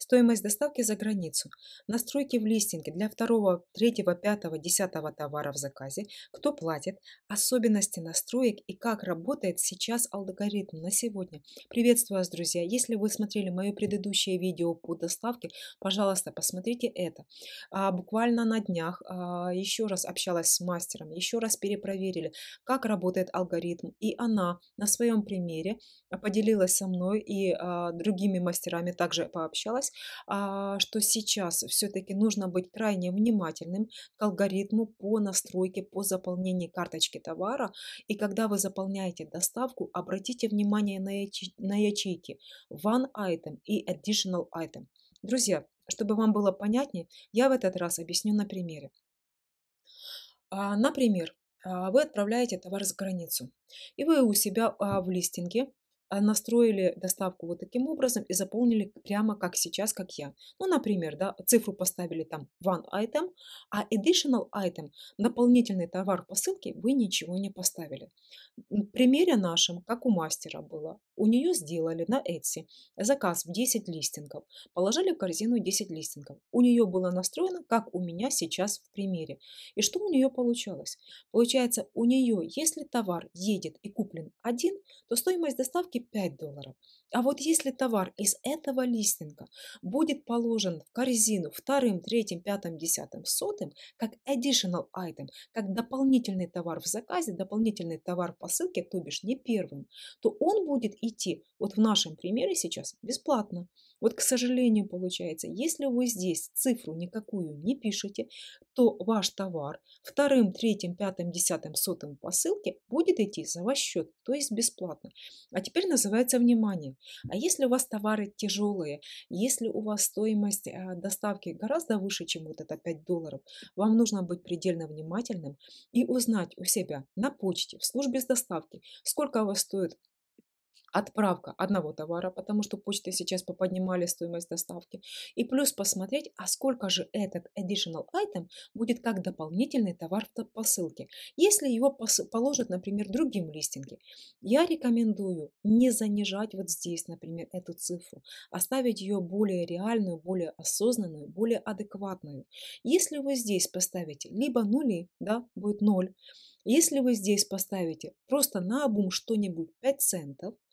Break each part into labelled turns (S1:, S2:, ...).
S1: Стоимость доставки за границу. Настройки в листинге для 2, 3, 5, 10 товара в заказе. Кто платит. Особенности настроек и как работает сейчас алгоритм на сегодня. Приветствую вас, друзья. Если вы смотрели мое предыдущее видео по доставке, пожалуйста, посмотрите это. А, буквально на днях а, еще раз общалась с мастером, еще раз перепроверили, как работает алгоритм. И она на своем примере поделилась со мной и а, другими мастерами также пообщалась сейчас, а, что сейчас все-таки нужно быть крайне внимательным к алгоритму по настройке, по заполнению карточки товара. И когда вы заполняете доставку, обратите внимание на ячейки One Item и Additional Item. Друзья, чтобы вам было понятнее, я в этот раз объясню на примере. А, например, а, вы отправляете товар за границу, и вы у себя в листинге а, настроили доставку вот таким образом и заполнили прямо как сейчас, как я. Ну, например, да, цифру поставили там one item, а additional item, дополнительный товар посылки, вы ничего не поставили. В примере нашем, как у мастера было, у нее сделали на Etsy заказ в 10 листингов, положили в корзину 10 листингов. У нее было настроено, как у меня сейчас в примере. И что у нее получалось? Получается, у нее, если товар едет и куплен один, то стоимость доставки 5 долларов. А вот если товар из этого листинга будет положен в корзину вторым, третьим, пятым, десятым, сотым, как additional item, как дополнительный товар в заказе, дополнительный товар в посылке, то бишь не первым, то он будет идти. Вот в нашем примере сейчас бесплатно. Вот, к сожалению, получается, если вы здесь цифру никакую не пишете, то ваш товар вторым, третьим, пятым, десятым, сотым посылке будет идти за ваш счет, то есть бесплатно. А теперь называется внимание. А если у вас товары тяжелые, если у вас стоимость а, доставки гораздо выше, чем вот это 5 долларов, вам нужно быть предельно внимательным и узнать у себя на почте, в службе с доставки, сколько у вас стоит отправка одного товара, потому что почты сейчас поподнимали стоимость доставки, и плюс посмотреть, а сколько же этот additional item будет как дополнительный товар в посылке, если его положат, например, другим листинге. Я рекомендую не занижать вот здесь, например, эту цифру, оставить ее более реальную, более осознанную, более адекватную. Если вы здесь поставите либо нули, да, будет ноль, если вы здесь поставите просто на обум что-нибудь 5 центов,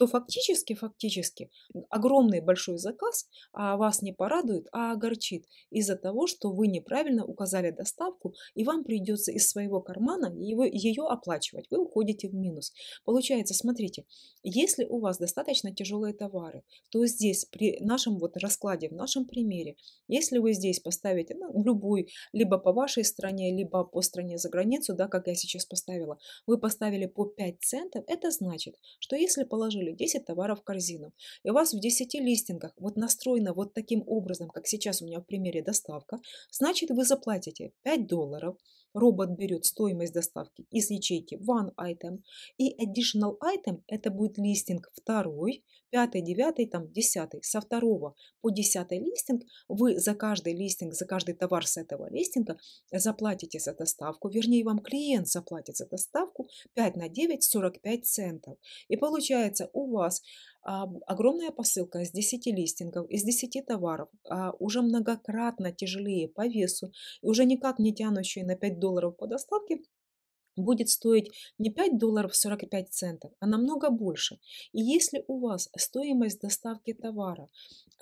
S1: то фактически, фактически огромный большой заказ а вас не порадует, а огорчит из-за того, что вы неправильно указали доставку, и вам придется из своего кармана его, ее оплачивать. Вы уходите в минус. Получается, смотрите, если у вас достаточно тяжелые товары, то здесь при нашем вот раскладе, в нашем примере, если вы здесь поставите ну, любой, либо по вашей стране, либо по стране за границу, да, как я сейчас поставила, вы поставили по 5 центов, это значит, что если положили добавили 10 товаров в корзину, и у вас в 10 листингах вот настроено вот таким образом, как сейчас у меня в примере доставка, значит вы заплатите 5 долларов, робот берет стоимость доставки из ячейки one item. И additional item – это будет листинг второй, пятый, девятый, там десятый. Со второго по десятый листинг вы за каждый листинг, за каждый товар с этого листинга заплатите за доставку, вернее, вам клиент заплатит за доставку 5 на 9 – 45 центов. И получается у вас а, огромная посылка из 10 листингов, из 10 товаров, а, уже многократно тяжелее по весу и уже никак не тянущие на 5 долларов по доставке, будет стоить не 5 долларов 45 центов, а намного больше. И если у вас стоимость доставки товара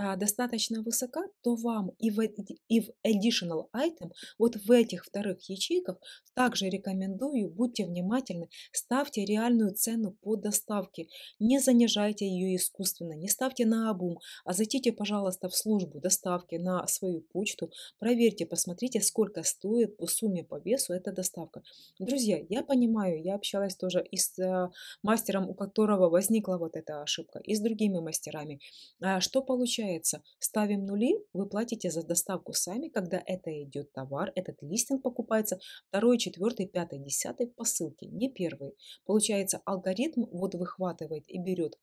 S1: а, достаточно высока, то вам и в, и в additional item, вот в этих вторых ячейках, также рекомендую, будьте внимательны, ставьте реальную цену по доставке, не занижайте ее искусственно, не ставьте на обум, а зайдите, пожалуйста, в службу доставки на свою почту, проверьте, посмотрите, сколько стоит по сумме, по весу эта доставка. Друзья, я понимаю, я общалась тоже и с э, мастером, у которого возникла вот эта ошибка, и с другими мастерами. А что получается? Ставим нули, вы платите за доставку сами, когда это идет товар, этот листинг покупается, второй, четвертый, пятый, десятый посылки, не первый. Получается, алгоритм вот выхватывает и берет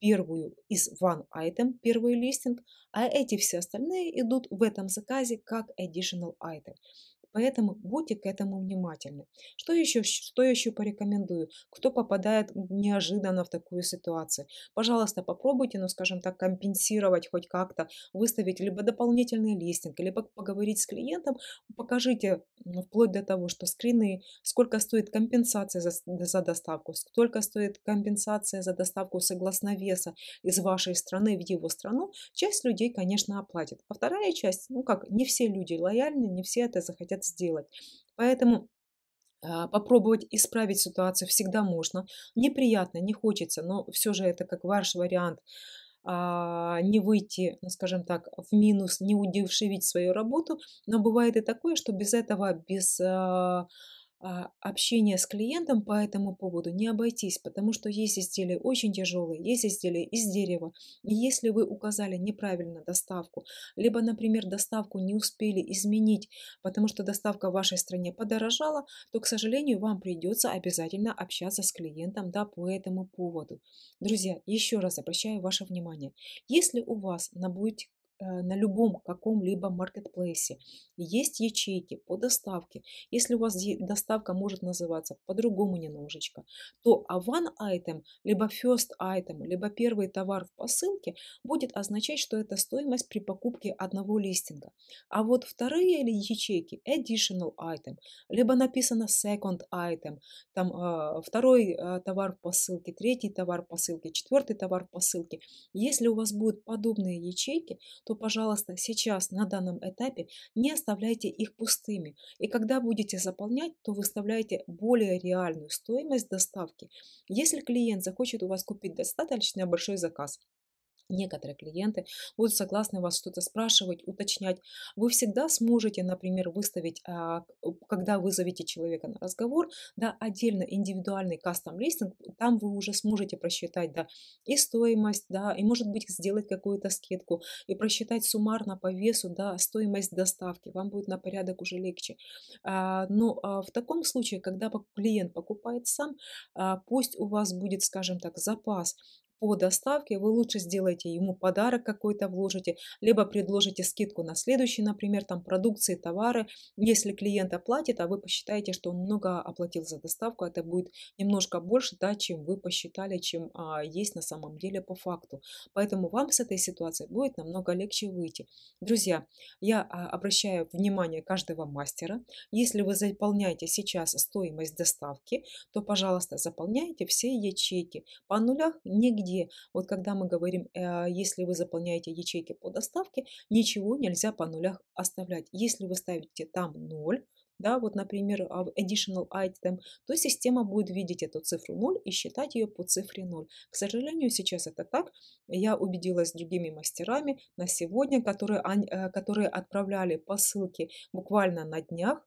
S1: первую из one item, первый листинг, а эти все остальные идут в этом заказе как additional item. Поэтому будьте к этому внимательны. Что еще, что еще порекомендую? Кто попадает неожиданно в такую ситуацию? Пожалуйста, попробуйте, ну скажем так, компенсировать хоть как-то, выставить либо дополнительный листинг, либо поговорить с клиентом, покажите ну, вплоть до того, что скрины, сколько стоит компенсация за, за доставку, сколько стоит компенсация за доставку согласно веса из вашей страны в его страну, часть людей, конечно, оплатит. А вторая часть, ну как, не все люди лояльны, не все это захотят хотят сделать. Поэтому а, Попробовать исправить ситуацию всегда можно. Неприятно, не хочется, но все же это как ваш вариант а, не выйти, ну, скажем так, в минус, не удешевить свою работу. Но бывает и такое, что без этого, без а, а, общения с клиентом по этому поводу не обойтись, потому что есть изделия очень тяжелые, есть изделия из дерева. И если вы указали неправильно доставку, либо, например, доставку не успели изменить, потому что доставка в вашей стране подорожала, то, к сожалению, вам придется обязательно общаться с клиентом да, по этому поводу. Друзья, еще раз обращаю ваше внимание. Если у вас на будь Э, на любом каком-либо маркетплейсе. Есть ячейки по доставке. Если у вас доставка может называться по-другому немножечко, то аван item, либо first item, либо первый товар в посылке будет означать, что это стоимость при покупке одного листинга. А вот вторые или ячейки additional item, либо написано second item, там э, второй э, товар в посылке, третий товар в посылке, четвертый товар в посылке. Если у вас будут подобные ячейки, то, пожалуйста, сейчас, на данном этапе, не оставляйте их пустыми. И когда будете заполнять, то выставляйте более реальную стоимость доставки. Если клиент захочет у вас купить достаточно большой заказ, Некоторые клиенты будут согласны вас что-то спрашивать, уточнять. Вы всегда сможете, например, выставить, а, когда вызовете человека на разговор, да, отдельно индивидуальный кастом-листинг, там вы уже сможете просчитать, да, и стоимость, да, и может быть сделать какую-то скидку, и просчитать суммарно по весу, да, стоимость доставки, вам будет на порядок уже легче. А, но а, в таком случае, когда клиент покупает сам, пусть у вас будет, скажем так, запас по доставке, вы лучше сделайте ему подарок какой-то, вложите, либо предложите скидку на следующий, например, там продукции, товары. Если клиент оплатит, а вы посчитаете, что он много оплатил за доставку, это будет немножко больше, да, чем вы посчитали, чем а, есть на самом деле по факту. Поэтому вам с этой ситуации будет намного легче выйти. Друзья, я а, обращаю внимание каждого мастера. Если вы заполняете сейчас стоимость доставки, то, пожалуйста, заполняйте все ячейки. По нулях нигде где, вот когда мы говорим, э, если вы заполняете ячейки по доставке, ничего нельзя по нулях оставлять. Если вы ставите там 0, да, вот, например, а, additional item, то система будет видеть эту цифру 0 и считать ее по цифре 0. К сожалению, сейчас это так. Я убедилась с другими мастерами на сегодня, которые, э, которые отправляли посылки буквально на днях,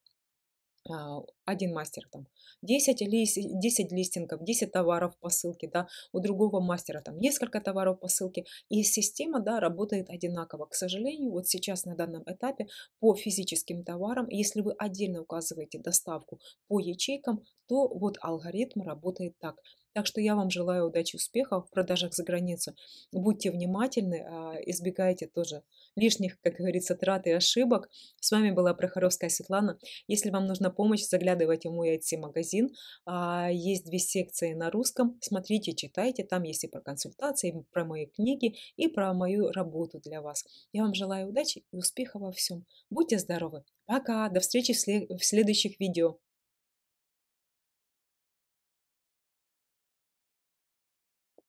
S1: а, один мастер там 10, лист, 10 листингов, 10 товаров посылки, да, у другого мастера там несколько товаров посылки, и система, да, работает одинаково. К сожалению, вот сейчас на данном этапе по физическим товарам, если вы отдельно указываете доставку по ячейкам, то вот алгоритм работает так. Так что я вам желаю удачи, успехов в продажах за границу. Будьте внимательны, а, избегайте тоже лишних, как говорится, трат и ошибок. С вами была Прохоровская Светлана. Если вам нужна помощь, заглядывайте заглядывайте в мой IT-магазин. А, есть две секции на русском. Смотрите, читайте. Там есть и про консультации, и про мои книги, и про мою работу для вас. Я вам желаю удачи и успеха во всем. Будьте здоровы. Пока. До встречи в следующих видео.